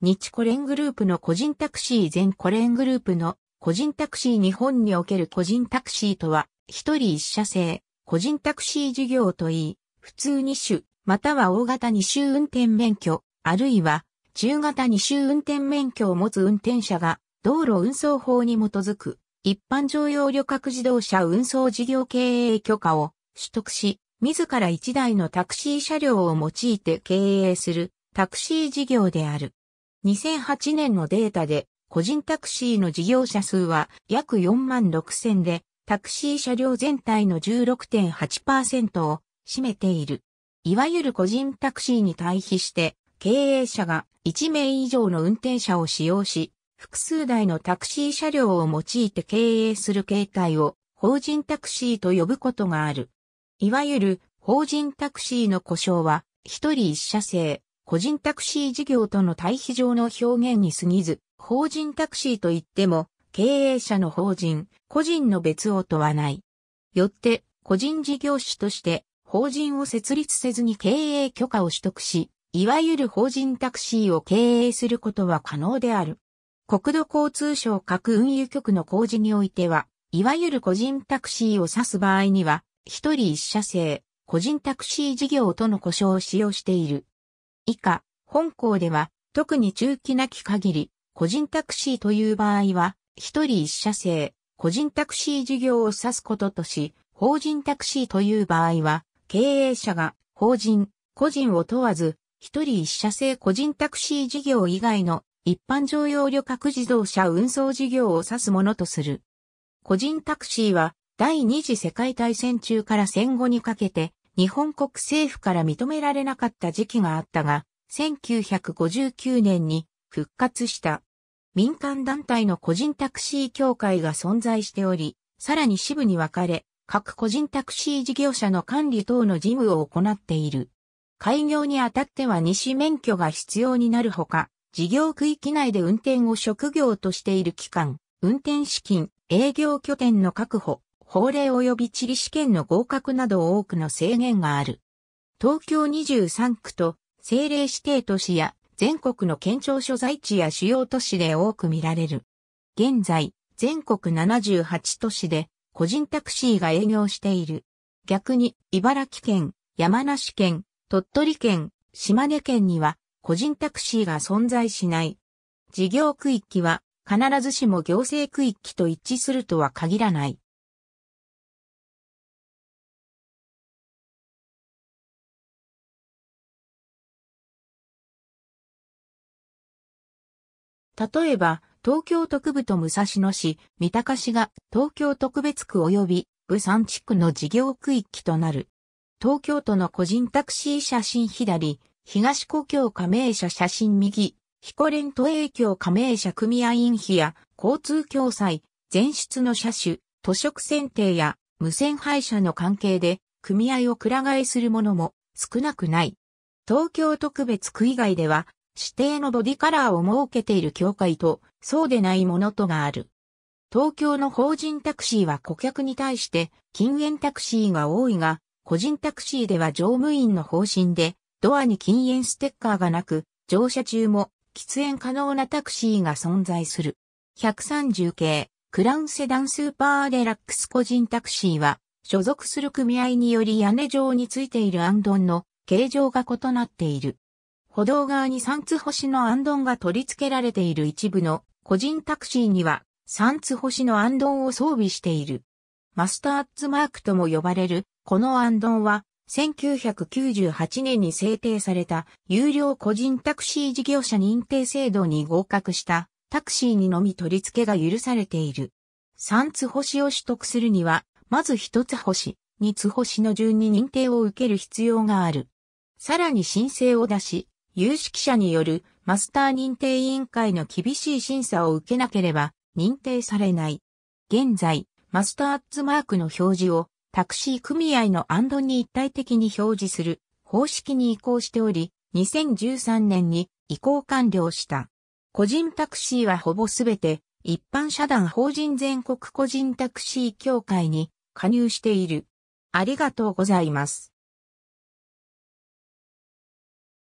日コレングループの個人タクシー全コレングループの個人タクシー日本における個人タクシーとは、一人一社制、個人タクシー事業といい、普通二種、または大型二種運転免許、あるいは中型二種運転免許を持つ運転者が、道路運送法に基づく、一般乗用旅客自動車運送事業経営許可を取得し、自ら一台のタクシー車両を用いて経営するタクシー事業である。2008年のデータで、個人タクシーの事業者数は約4万6千で、タクシー車両全体の16.8%を占めている。いわゆる個人タクシーに対比して、経営者が1名以上の運転者を使用し、複数台のタクシー車両を用いて経営する形態を法人タクシーと呼ぶことがある。いわゆる法人タクシーの故障は、一人一車制、個人タクシー事業との対比上の表現に過ぎず、法人タクシーといっても、経営者の法人、個人の別を問わない。よって、個人事業主として、法人を設立せずに経営許可を取得し、いわゆる法人タクシーを経営することは可能である。国土交通省各運輸局の工事においては、いわゆる個人タクシーを指す場合には、一人一社制、個人タクシー事業との呼称を使用している。以下、本校では、特に中期なき限り、個人タクシーという場合は、一人一車制、個人タクシー事業を指すこととし、法人タクシーという場合は、経営者が法人、個人を問わず、一人一社制個人タクシー事業以外の一般乗用旅客自動車運送事業を指すものとする。個人タクシーは第二次世界大戦中から戦後にかけて日本国政府から認められなかった時期があったが、1959年に復活した。民間団体の個人タクシー協会が存在しており、さらに支部に分かれ、各個人タクシー事業者の管理等の事務を行っている。開業にあたっては西免許が必要になるほか、事業区域内で運転を職業としている期間、運転資金、営業拠点の確保、法令及び地理試験の合格など多くの制限がある。東京23区と政令指定都市や全国の県庁所在地や主要都市で多く見られる。現在、全国78都市で個人タクシーが営業している。逆に、茨城県、山梨県、鳥取県、島根県には個人タクシーが存在しない。事業区域は必ずしも行政区域と一致するとは限らない。例えば、東京特部と武蔵野市、三鷹市が東京特別区及び武山地区の事業区域となる。東京都の個人タクシー写真左、東故郷加盟者写真右、ヒコレント影響加盟者組合員費や交通共済、全室の車種、図食選定や無線配車の関係で組合を倉替えするものも少なくない。東京特別区以外では指定のボディカラーを設けている協会と、そうでないものとがある。東京の法人タクシーは顧客に対して禁煙タクシーが多いが、個人タクシーでは乗務員の方針で、ドアに禁煙ステッカーがなく、乗車中も喫煙可能なタクシーが存在する。130系、クラウンセダンスーパーデラックス個人タクシーは、所属する組合により屋根上についているアンドンの形状が異なっている。歩道側に三つ星の暗丼が取り付けられている一部の個人タクシーには三つ星の暗丼を装備している。マスターズマークとも呼ばれる、この暗丼は1998年に制定された有料個人タクシー事業者認定制度に合格したタクシーにのみ取り付けが許されている。三つ星を取得するには、まず一つ星、二つ星の順に認定を受ける必要がある。さらに申請を出し、有識者によるマスター認定委員会の厳しい審査を受けなければ認定されない。現在、マスターズマークの表示をタクシー組合のアンドに一体的に表示する方式に移行しており、2013年に移行完了した。個人タクシーはほぼすべて一般社団法人全国個人タクシー協会に加入している。ありがとうございます。